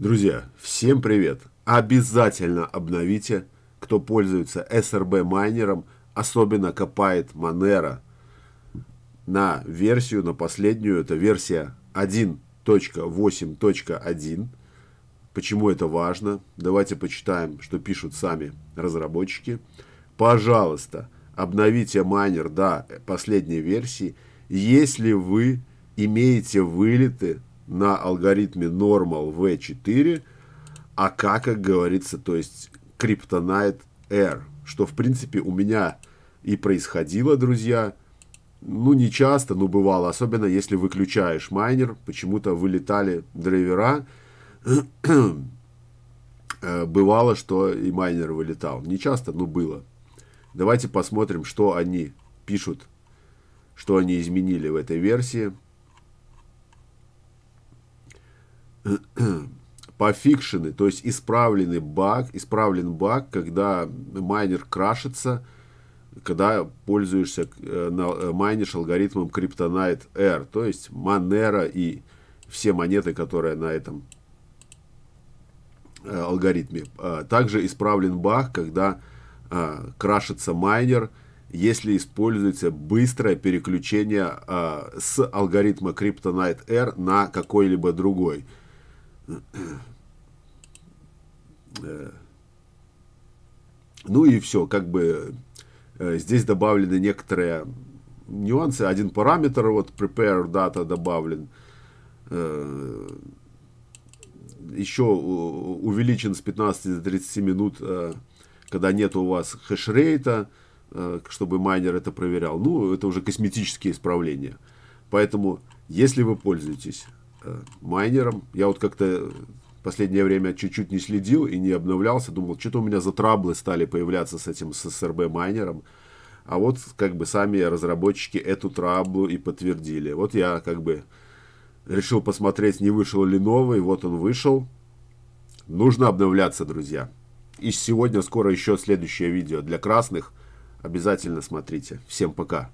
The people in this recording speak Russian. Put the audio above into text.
Друзья, всем привет! Обязательно обновите, кто пользуется SRB майнером, особенно копает Monero, на версию, на последнюю, это версия 1.8.1. Почему это важно? Давайте почитаем, что пишут сами разработчики. Пожалуйста, обновите майнер до последней версии, если вы имеете вылеты на алгоритме normal v4, а как, как говорится, то есть криптонайт R, что в принципе у меня и происходило, друзья. Ну, не часто, но бывало, особенно если выключаешь майнер, почему-то вылетали драйвера. Э, бывало, что и майнер вылетал. Не часто, но было. Давайте посмотрим, что они пишут, что они изменили в этой версии. пофикшены, то есть исправленный баг, исправлен баг, когда майнер крашится, когда пользуешься, э, э, майнишь алгоритмом Kryptonite R, то есть Monero и все монеты, которые на этом э, алгоритме. А, также исправлен баг, когда а, крашится майнер, если используется быстрое переключение а, с алгоритма Kryptonite R на какой-либо другой. Э, ну и все, как бы э, здесь добавлены некоторые нюансы. Один параметр, вот prepare data добавлен. Э, Еще увеличен с 15 до 30 минут, когда нет у вас хешрейта, чтобы майнер это проверял. Ну, это уже косметические исправления. Поэтому, если вы пользуетесь Э, майнером. Я вот как-то последнее время чуть-чуть не следил и не обновлялся. Думал, что-то у меня за траблы стали появляться с этим ССРБ майнером. А вот как бы сами разработчики эту траблу и подтвердили. Вот я как бы решил посмотреть, не вышел ли новый. Вот он вышел. Нужно обновляться, друзья. И сегодня скоро еще следующее видео для красных. Обязательно смотрите. Всем пока.